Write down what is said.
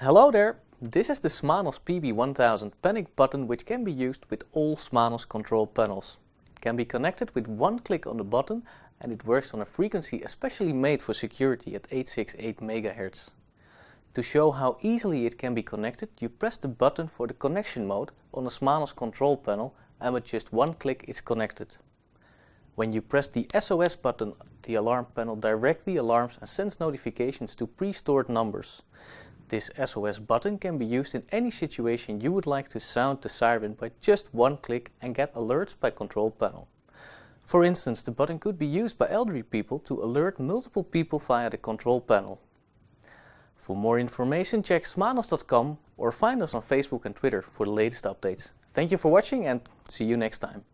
Hello there! This is the Smanos PB1000 panic button which can be used with all Smanos control panels. It can be connected with one click on the button and it works on a frequency especially made for security at 868 MHz. To show how easily it can be connected, you press the button for the connection mode on the Smanos control panel and with just one click it's connected. When you press the SOS button, the alarm panel directly alarms and sends notifications to pre-stored numbers. This SOS button can be used in any situation you would like to sound the siren by just one click and get alerts by control panel. For instance, the button could be used by elderly people to alert multiple people via the control panel. For more information, check smanos.com or find us on Facebook and Twitter for the latest updates. Thank you for watching and see you next time.